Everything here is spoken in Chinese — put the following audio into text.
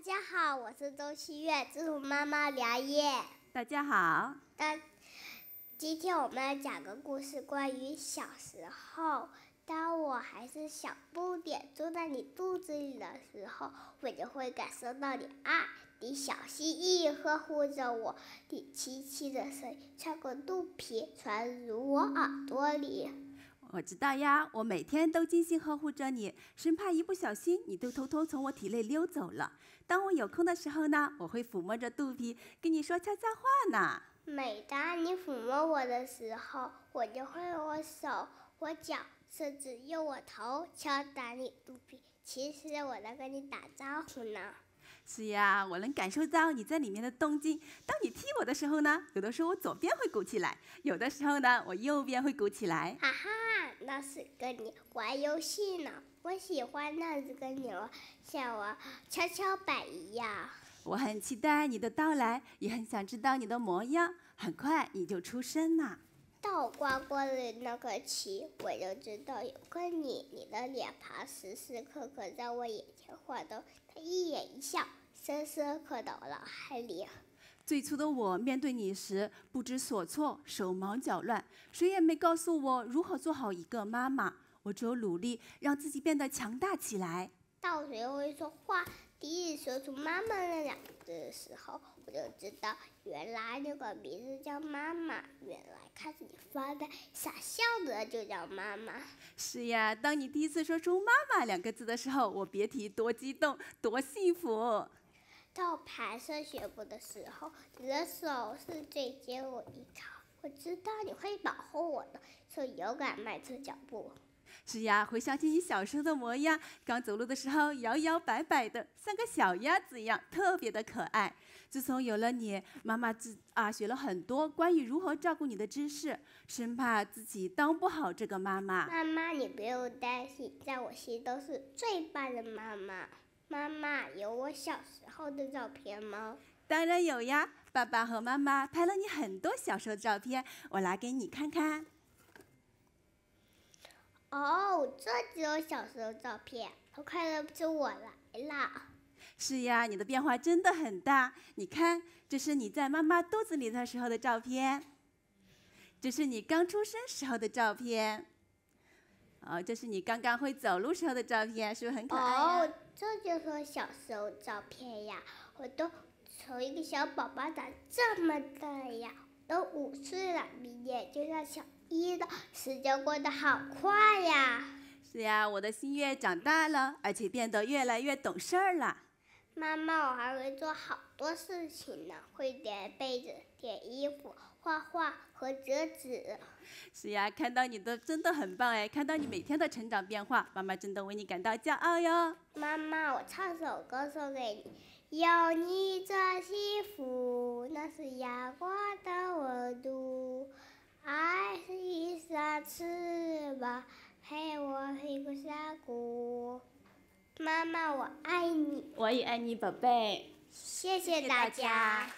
大家好，我是周希月，这是我妈妈梁燕。大家好，大，今天我们讲个故事，关于小时候，当我还是小不点住在你肚子里的时候，我就会感受到你爱，你小心翼翼呵护着我，你轻轻的声音穿过肚皮，传入我耳朵里。我知道呀，我每天都精心呵护着你，生怕一不小心你都偷偷从我体内溜走了。当我有空的时候呢，我会抚摸着肚皮跟你说悄悄话呢。每当你抚摸我的时候，我就会用我手、我脚甚至用我头敲打你肚皮，其实我在跟你打招呼呢。是呀，我能感受到你在里面的动静。当你踢我的时候呢，有的时候我左边会鼓起来，有的时候呢，我右边会鼓起来。哈哈，那是跟你玩游戏呢。我喜欢那只跟你像玩跷跷板一样。我很期待你的到来，也很想知道你的模样。很快你就出生了。倒挂过的那个旗，我就知道有个你，你的脸庞时时刻刻在我眼前晃动，他一眼一笑，深深刻到脑海里。最初的我面对你时不知所措，手忙脚乱，谁也没告诉我如何做好一个妈妈，我只有努力让自己变得强大起来。到学会说话，第一次说出“妈妈”那两个字的时候，我就知道原来那个名字叫妈妈。原来看着你发呆傻笑的就叫妈妈。是呀，当你第一次说出“妈妈”两个字的时候，我别提多激动、多幸福。到蹒跚学步的时候，你的手是最接我一靠，我知道你会保护我的，所以勇敢迈出脚步。是呀，回想起你小时候的模样，刚走路的时候摇摇摆摆的，像个小鸭子一样，特别的可爱。自从有了你，妈妈自啊学了很多关于如何照顾你的知识，生怕自己当不好这个妈妈。妈妈，你不用担心，在我心中都是最棒的妈妈。妈妈，有我小时候的照片吗？当然有呀，爸爸和妈妈拍了你很多小时候的照片，我拿给你看看。哦，这就是小时候照片，我乐，不出我来了。是呀，你的变化真的很大。你看，这是你在妈妈肚子里的时候的照片，这是你刚出生时候的照片，哦，这是你刚刚会走路时候的照片，是不是很可爱哦，这就是小时候照片呀，我都从一个小宝宝长这么大呀。都五岁了，明年就要小一了，时间过得好快呀！是呀，我的心月长大了，而且变得越来越懂事儿了。妈妈，我还会做好多事情呢，会叠被子、叠衣服、画画和折纸。是呀，看到你的真的很棒哎！看到你每天的成长变化，妈妈真的为你感到骄傲哟。妈妈，我唱首歌送给你，有你真幸福，那是阳光。度，爱是一双翅膀，陪我飞过峡谷。妈妈，我爱你。我也爱你，宝贝。谢谢大家。